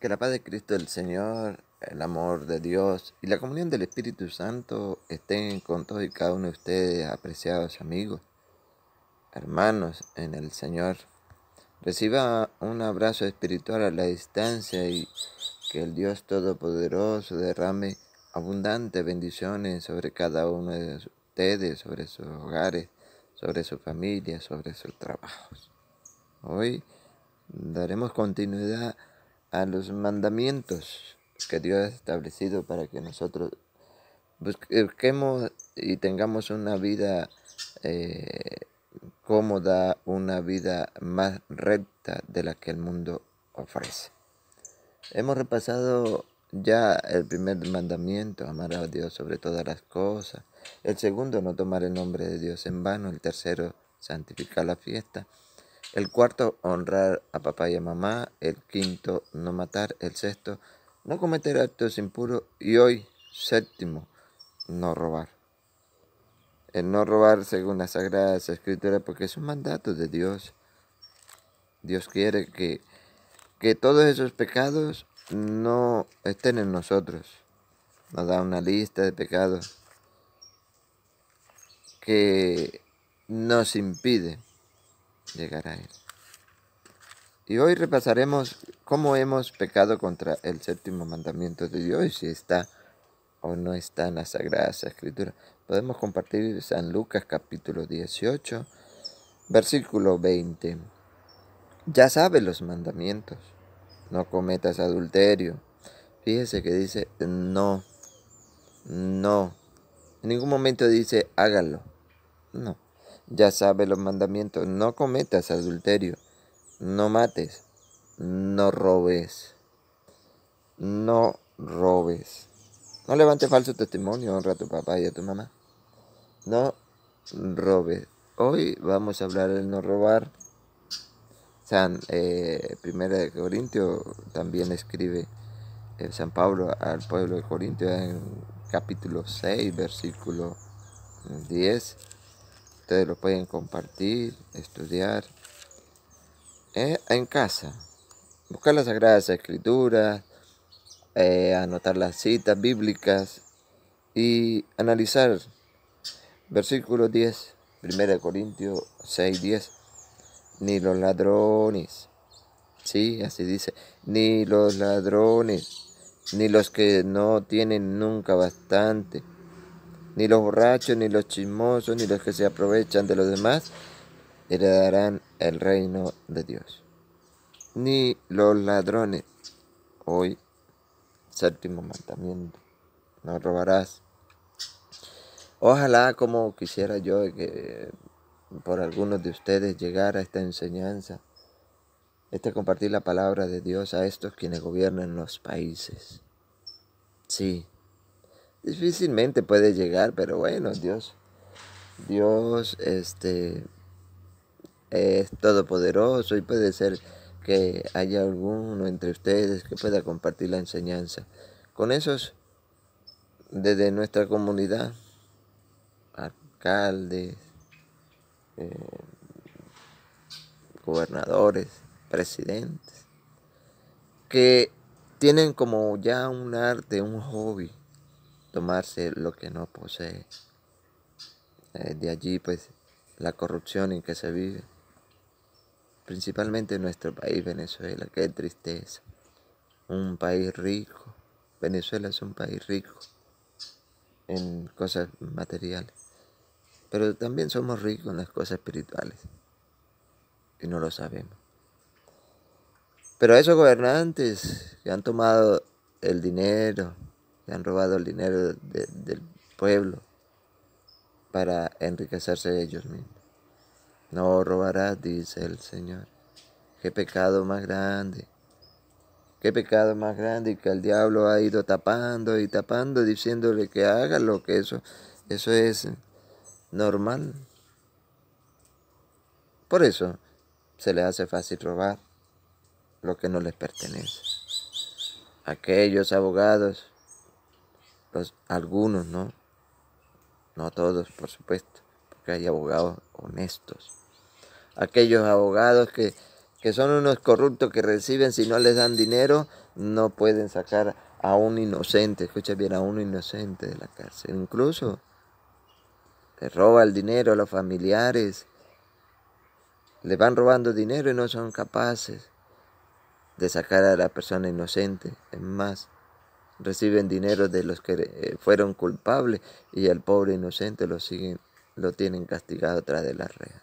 Que la paz de Cristo el Señor, el amor de Dios y la comunión del Espíritu Santo estén con todos y cada uno de ustedes, apreciados amigos, hermanos en el Señor. Reciba un abrazo espiritual a la distancia y que el Dios Todopoderoso derrame abundantes bendiciones sobre cada uno de ustedes, sobre sus hogares, sobre su familia, sobre sus trabajos. Hoy daremos continuidad a los mandamientos que Dios ha establecido para que nosotros busquemos y tengamos una vida eh, cómoda, una vida más recta de la que el mundo ofrece. Hemos repasado ya el primer mandamiento, amar a Dios sobre todas las cosas. El segundo, no tomar el nombre de Dios en vano. El tercero, santificar la fiesta. El cuarto, honrar a papá y a mamá. El quinto, no matar. El sexto, no cometer actos impuros. Y hoy, séptimo, no robar. El no robar según las Sagradas Escrituras, porque es un mandato de Dios. Dios quiere que, que todos esos pecados no estén en nosotros. Nos da una lista de pecados que nos impide llegar a Él. Y hoy repasaremos cómo hemos pecado contra el séptimo mandamiento de Dios, y si está o no está en la Sagrada Escritura. Podemos compartir San Lucas capítulo 18, versículo 20. Ya sabe los mandamientos. No cometas adulterio. Fíjese que dice no, no. En ningún momento dice hágalo. No ya sabe los mandamientos, no cometas adulterio, no mates, no robes, no robes, no levantes falso testimonio, honra a tu papá y a tu mamá, no robes. Hoy vamos a hablar del no robar. San eh, Primera de Corintio también escribe eh, San Pablo al pueblo de Corintio en capítulo 6, versículo 10 ustedes lo pueden compartir, estudiar eh, en casa. Buscar las Sagradas Escrituras, eh, anotar las citas bíblicas y analizar versículo 10, 1 Corintios 6, 10. Ni los ladrones, sí, así dice, ni los ladrones, ni los que no tienen nunca bastante ni los borrachos, ni los chismosos, ni los que se aprovechan de los demás heredarán el reino de Dios. Ni los ladrones. Hoy, séptimo mandamiento. No robarás. Ojalá como quisiera yo que por algunos de ustedes llegara esta enseñanza, este compartir la palabra de Dios a estos quienes gobiernan los países. Sí, Difícilmente puede llegar, pero bueno, Dios. Dios este es todopoderoso y puede ser que haya alguno entre ustedes que pueda compartir la enseñanza con esos desde nuestra comunidad, alcaldes, eh, gobernadores, presidentes, que tienen como ya un arte, un hobby, tomarse lo que no posee. Eh, de allí pues la corrupción en que se vive, principalmente en nuestro país Venezuela, qué tristeza. Un país rico, Venezuela es un país rico en cosas materiales, pero también somos ricos en las cosas espirituales y no lo sabemos. Pero esos gobernantes que han tomado el dinero, le han robado el dinero del pueblo para enriquecerse ellos mismos. No robarás, dice el Señor. Qué pecado más grande. Qué pecado más grande que el diablo ha ido tapando y tapando, diciéndole que haga lo que eso, eso es normal. Por eso se le hace fácil robar lo que no les pertenece. Aquellos abogados algunos, ¿no? No todos, por supuesto, porque hay abogados honestos. Aquellos abogados que, que son unos corruptos que reciben, si no les dan dinero, no pueden sacar a un inocente, escucha bien, a un inocente de la cárcel. Incluso le roba el dinero a los familiares, le van robando dinero y no son capaces de sacar a la persona inocente. Es más, reciben dinero de los que eh, fueron culpables y al pobre inocente lo siguen lo tienen castigado tras de la rejas.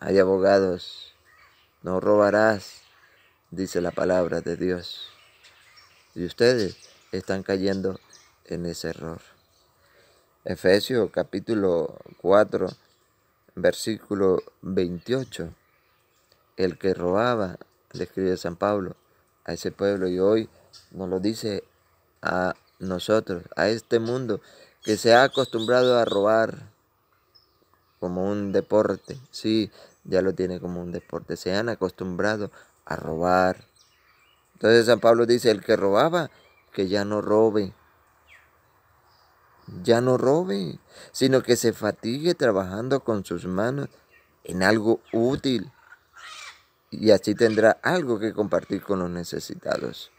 Hay abogados, no robarás, dice la palabra de Dios. Y ustedes están cayendo en ese error. Efesios capítulo 4, versículo 28. El que robaba, le escribe San Pablo a ese pueblo y hoy nos lo dice a nosotros, a este mundo que se ha acostumbrado a robar como un deporte. Sí, ya lo tiene como un deporte. Se han acostumbrado a robar. Entonces San Pablo dice, el que robaba, que ya no robe. Ya no robe, sino que se fatigue trabajando con sus manos en algo útil. Y así tendrá algo que compartir con los necesitados.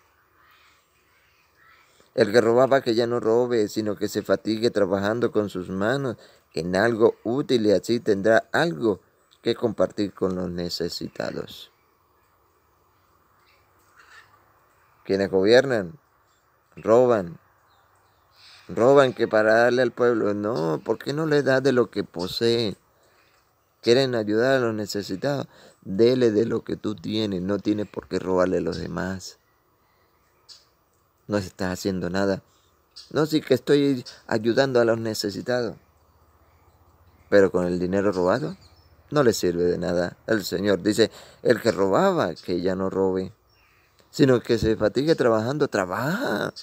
El que robaba que ya no robe, sino que se fatigue trabajando con sus manos en algo útil y así tendrá algo que compartir con los necesitados. Quienes gobiernan, roban, roban que para darle al pueblo, no, ¿por qué no le da de lo que posee? Quieren ayudar a los necesitados, dele de lo que tú tienes, no tienes por qué robarle a los demás no estás haciendo nada. No, sí que estoy ayudando a los necesitados. Pero con el dinero robado no le sirve de nada. El Señor dice, el que robaba, que ya no robe, sino que se fatigue trabajando, trabaja.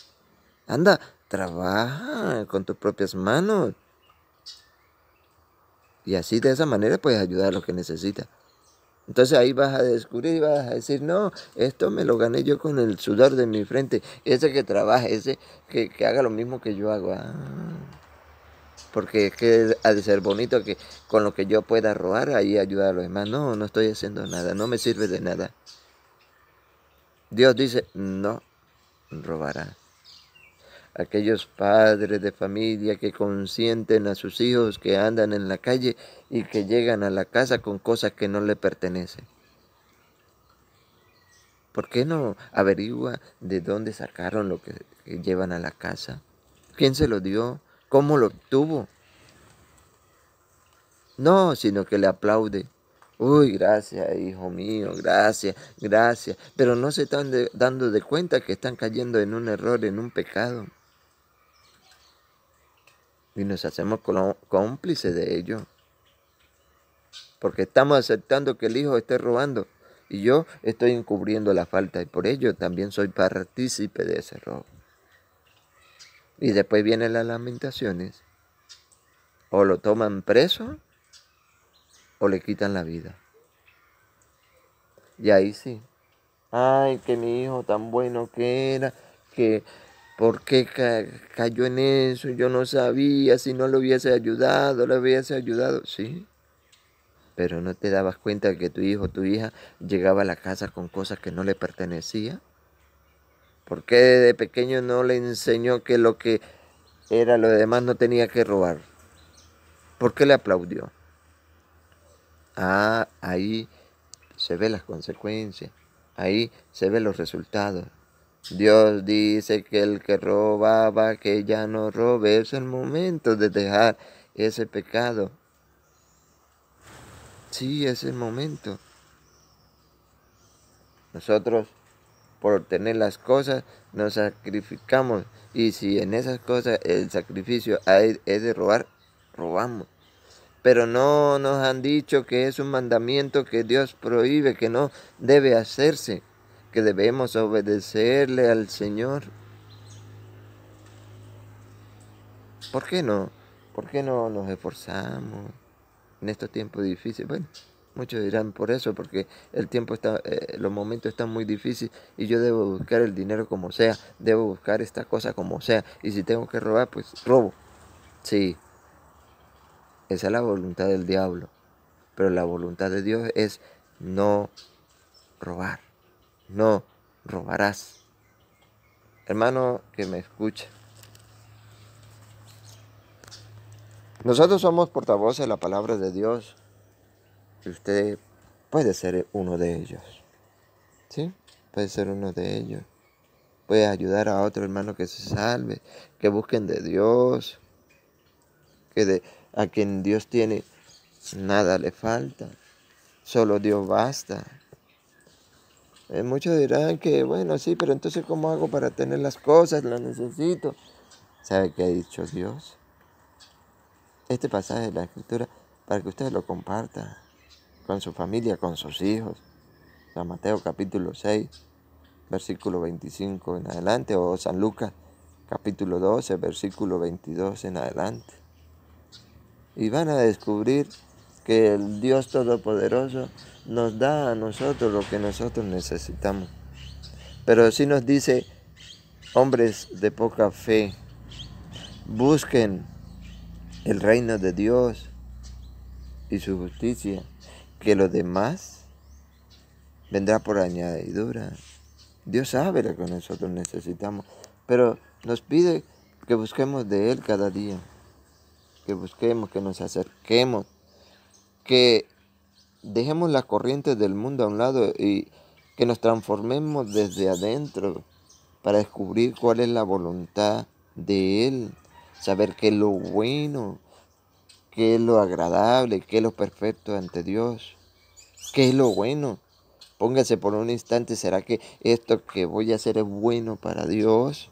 Anda, trabaja con tus propias manos. Y así de esa manera puedes ayudar a los que necesitan. Entonces ahí vas a descubrir y vas a decir, no, esto me lo gané yo con el sudor de mi frente. Ese que trabaja, ese que, haga lo mismo que yo hago. Ah, porque que ha de ser bonito que con lo que yo pueda robar ahí ayudar a los demás. No, no estoy haciendo nada, no me sirve de nada. Dios dice, no robará aquellos padres de familia que consienten a sus hijos que andan en la calle y que llegan a la casa con cosas que no le pertenecen. ¿Por qué no averigua de dónde sacaron lo que llevan a la casa? ¿Quién se lo dio? ¿Cómo lo obtuvo? No, sino que le aplaude. Uy, gracias, hijo mío, gracias, gracias. Pero no se están dando de cuenta que están cayendo en un error, en un pecado y nos hacemos cómplices de ello. Porque estamos aceptando que el hijo esté robando y yo estoy encubriendo la falta y por ello también soy partícipe de ese robo. Y después vienen las lamentaciones. O lo toman preso o le quitan la vida. Y ahí sí. Ay, que mi hijo tan bueno que era, que ¿Por qué cayó en eso? Yo no sabía, si no lo hubiese ayudado, le hubiese ayudado, sí. Pero no te dabas cuenta que tu hijo, tu hija llegaba a la casa con cosas que no le pertenecían? ¿Por qué pequeño no le enseñó que lo que era lo demás no tenía que robar? ¿Por qué le aplaudió? Ah, ahí se ven las consecuencias, ahí se ven los resultados. Dios dice que el que robaba, que ya no robe. Es el momento de dejar ese pecado. Sí, es el momento. Nosotros, por tener las cosas, nos sacrificamos. Y si en esas cosas el sacrificio e-, es de robar, robamos. Pero no nos han dicho que es un mandamiento que Dios prohíbe, que no debe hacerse que debemos obedecerle al Señor. ¿Por qué no? ¿Por qué no nos esforzamos en estos tiempos difíciles? Bueno, muchos dirán por eso, porque el tiempo está, eh, los momentos están muy difíciles y yo debo buscar el dinero como sea, debo buscar esta cosa como sea, y si tengo que robar, pues robo. Sí, esa es la voluntad del diablo, pero la voluntad de Dios es no robar no robarás. Hermano que me escucha. Nosotros somos portavoces de la palabra de Dios y usted puede ser uno de ellos. ¿Sí? Puede ser uno de ellos. Puede ayudar a otro hermano que se salve, que busquen de Dios, que de, a quien Dios tiene nada le falta, solo Dios basta. Eh, muchos dirán que, bueno, sí, pero entonces ¿cómo hago para tener las cosas? Las necesito. ¿Sabe qué ha dicho Dios? Este pasaje de la escritura para que ustedes lo compartan con su familia, con sus hijos. San Mateo capítulo 6, versículo 25 en adelante, o San Lucas capítulo 12, versículo 22 en adelante. Y van a descubrir que el Dios Todopoderoso nos da a nosotros lo que nosotros necesitamos. Pero si nos dice, hombres de poca fe, busquen el reino de Dios y su justicia, que lo demás vendrá por añadidura. Dios sabe lo que nosotros necesitamos, pero nos pide que busquemos de Él cada día, que busquemos, que nos acerquemos, que Dejemos las corrientes del mundo a un lado y que nos transformemos desde adentro para descubrir cuál es la voluntad de Él, saber qué es lo bueno, qué es lo agradable, qué es lo perfecto ante Dios, qué es lo bueno. Póngase por un instante, ¿será que esto que voy a hacer es bueno para Dios?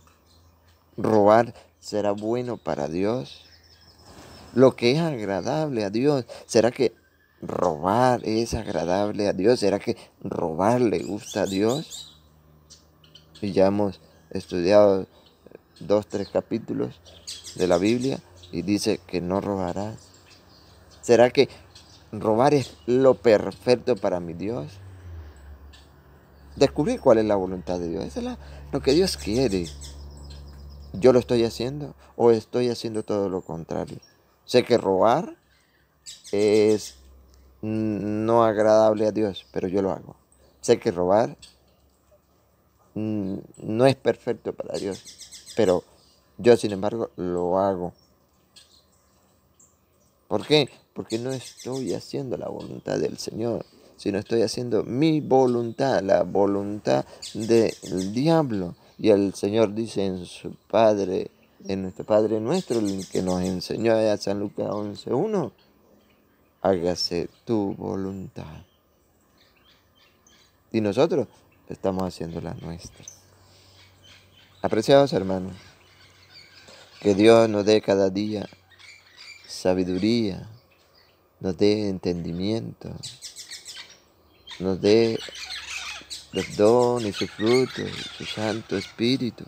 ¿Robar será bueno para Dios? Lo que es agradable a Dios, ¿será que robar es agradable a Dios? ¿Será que robar le gusta a Dios? Y ya hemos estudiado dos, tres capítulos de la Biblia y dice que no robarás. ¿Será que robar es lo perfecto para mi Dios? Descubrir cuál es la voluntad de Dios. es lo que Dios quiere. ¿Yo lo estoy haciendo o estoy haciendo todo lo contrario? Sé que robar es no agradable a Dios, pero yo lo hago. Sé que robar no es perfecto para Dios, pero yo sin embargo lo hago. ¿Por qué? Porque no estoy haciendo la voluntad del Señor, sino estoy haciendo mi voluntad, la voluntad del diablo. Y el Señor dice en su Padre, en nuestro Padre nuestro, el que nos enseñó a San Lucas 11.1, hágase tu voluntad. Y nosotros estamos haciendo la nuestra. Apreciados hermanos, que Dios nos dé cada día sabiduría, nos dé entendimiento, nos dé perdón y su fruto, su Santo Espíritu,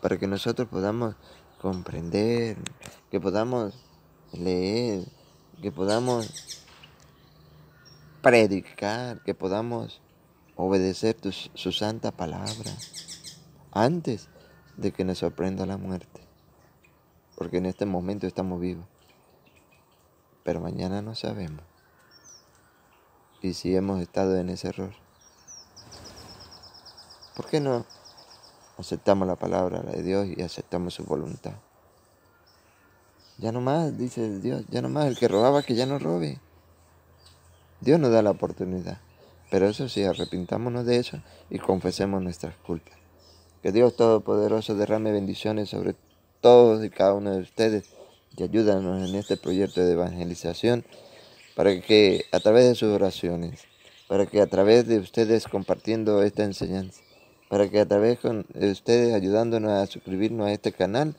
para que nosotros podamos comprender, que podamos leer, que podamos predicar, que podamos obedecer su santa palabra antes de que nos sorprenda la muerte. Porque en este momento estamos vivos. Pero mañana no sabemos. Y si hemos estado en ese error. ¿Por qué no aceptamos la palabra de Dios y aceptamos su voluntad? Ya no más, dice Dios, ya no más, el que robaba que ya no robe. Dios nos da la oportunidad. Pero eso sí, arrepintámonos de eso y confesemos nuestras culpas. Que Dios Todopoderoso derrame bendiciones sobre todos y cada uno de ustedes y ayúdanos en este proyecto de evangelización para que a través de sus oraciones, para que a través de ustedes compartiendo esta enseñanza, para que a través de ustedes ayudándonos a suscribirnos a este canal,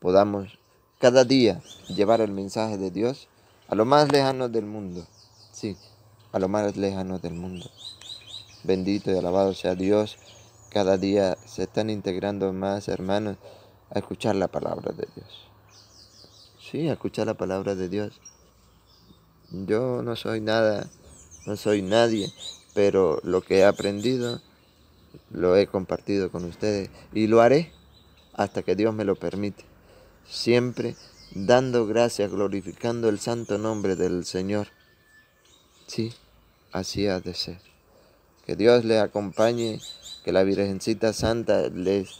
podamos cada día llevar el mensaje de Dios a lo más lejano del mundo. Sí, a lo más lejano del mundo. Bendito y alabado sea Dios. Cada día se están integrando más hermanos a escuchar la palabra de Dios. Sí, a escuchar la palabra de Dios. Yo no soy nada, no soy nadie, pero lo que he aprendido lo he compartido con ustedes y lo haré hasta que Dios me lo permite siempre dando gracias, glorificando el santo nombre del Señor. Sí, así ha de ser. Que Dios les acompañe, que la Virgencita Santa les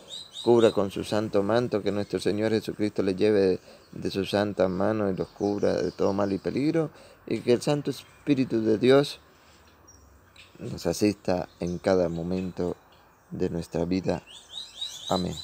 cubra con su santo manto, que nuestro Señor Jesucristo les lleve de, sus santas manos y los cubra de todo mal y peligro, y que el Santo Espíritu de Dios nos asista en cada momento de nuestra vida. Amén.